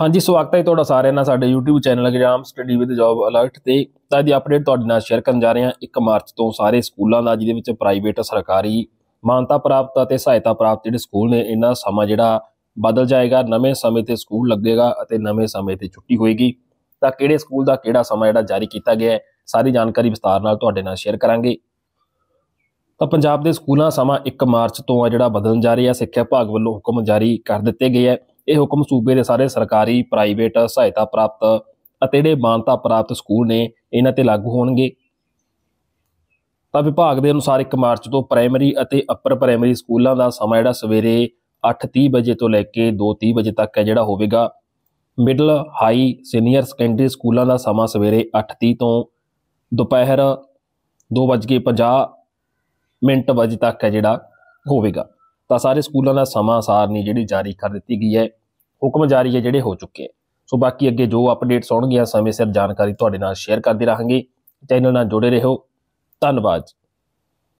ਹਾਂਜੀ ਸਵਾਗਤ ਹੈ ਤੁਹਾਡਾ ਸਾਰਿਆਂ ਦਾ ਸਾਡੇ YouTube channel exam study with job alert ਤੇ ਅੱਜ ਦੀ ਅਪਡੇਟ ਤੁਹਾਡੇ ਨਾਲ ਸ਼ੇਅਰ ਕਰਨ ਜਾ ਰਹੇ ਹਾਂ 1 ਮਾਰਚ ਤੋਂ ਸਾਰੇ ਸਕੂਲਾਂ ਦਾ ਜਿਹਦੇ ਵਿੱਚ ਪ੍ਰਾਈਵੇਟ ਸਰਕਾਰੀ ਮਾਨਤਾ ਪ੍ਰਾਪਤ ਅਤੇ ਸਹਾਇਤਾ ਪ੍ਰਾਪਤ ਜਿਹੜੇ ਸਕੂਲ ਨੇ ਇਹਨਾਂ ਸਮਾਂ ਜਿਹੜਾ ਬਦਲ ਜਾਏਗਾ ਨਵੇਂ ਸਮੇਂ ਤੇ ਸਕੂਲ ਲੱਗੇਗਾ ਅਤੇ ਨਵੇਂ ਸਮੇਂ ਤੇ ਛੁੱਟੀ ਹੋਏਗੀ ਤਾਂ ਕਿਹੜੇ ਸਕੂਲ ਦਾ ਕਿਹੜਾ ਸਮਾਂ ਜਿਹੜਾ ਜਾਰੀ ਕੀਤਾ ਗਿਆ ਹੈ ਸਾਰੀ ਜਾਣਕਾਰੀ ਵਿਸਤਾਰ ਨਾਲ ਤੁਹਾਡੇ ਨਾਲ ਸ਼ੇਅਰ ਕਰਾਂਗੇ ਤਾਂ ਪੰਜਾਬ ਦੇ ਸਕੂਲਾਂ ਸਮਾਂ 1 ਮਾਰਚ ਤੋਂ ਆ ਜਿਹੜਾ ਬਦਲਣ ਜਾ ਰਿਹਾ ਸਿੱਖਿਆ ਵਿਭਾਗ ਵੱਲੋਂ ਹੁਕਮ ਜਾਰੀ ਕਰ ਦਿੱਤੇ ਗਏ ਹੈ ਇਹ ਹੁਕਮ ਸੂਬੇ ਦੇ ਸਾਰੇ ਸਰਕਾਰੀ ਪ੍ਰਾਈਵੇਟ ਸਹਾਇਤਾ ਪ੍ਰਾਪਤ ਅਤੇ ਜਿਹੜੇ ਮਾਨਤਾ ਪ੍ਰਾਪਤ ਸਕੂਲ ਨੇ ਇਹਨਾਂ ਤੇ ਲਾਗੂ ਹੋਣਗੇ ਤਾਂ ਵਿਭਾਗ ਦੇ ਅਨੁਸਾਰ 1 ਮਾਰਚ ਤੋਂ ਪ੍ਰਾਇਮਰੀ ਅਤੇ ਅਪਰ ਪ੍ਰਾਇਮਰੀ ਸਕੂਲਾਂ ਦਾ ਸਮਾਂ ਜਿਹੜਾ ਸਵੇਰੇ 8:30 ਵਜੇ ਤੋਂ ਲੈ ਕੇ 2:30 ਵਜੇ ਤੱਕ ਹੈ ਜਿਹੜਾ ਹੋਵੇਗਾ ਮਿਡਲ ਹਾਈ ਸੀਨੀਅਰ ਸੈਕੰਡਰੀ ਸਕੂਲਾਂ ਦਾ ਸਮਾਂ ਸਵੇਰੇ 8:30 ਤੋਂ ਦੁਪਹਿਰ 2:50 ਮਿੰਟ ਵਜੇ ਤੱਕ ਹੈ ਜਿਹੜਾ ਹੋਵੇਗਾ ਤਾਂ ਸਾਰੇ ਸਕੂਲਾਂ ਦਾ ਸਮਾਂ ਸਾਰਨੀ ਜਿਹੜੀ ਜਾਰੀ ਕਰ ਦਿੱਤੀ ਗਈ ਹੈ ਹੁਕਮ ਜਾਰੀ ਹੈ ਜਿਹੜੇ ਹੋ ਚੁੱਕੇ ਹੈ ਸੋ ਬਾਕੀ ਅੱਗੇ ਜੋ ਅਪਡੇਟਸ ਆਉਣਗੀਆਂ ਸਮੇਂ ਸਿਰ ਜਾਣਕਾਰੀ ਤੁਹਾਡੇ ਨਾਲ ਸ਼ੇਅਰ ਕਰਦੇ ਰਹਾਂਗੇ ਚੈਨਲ ਨਾਲ ਜੁੜੇ ਰਹੋ ਧੰਨਵਾਦ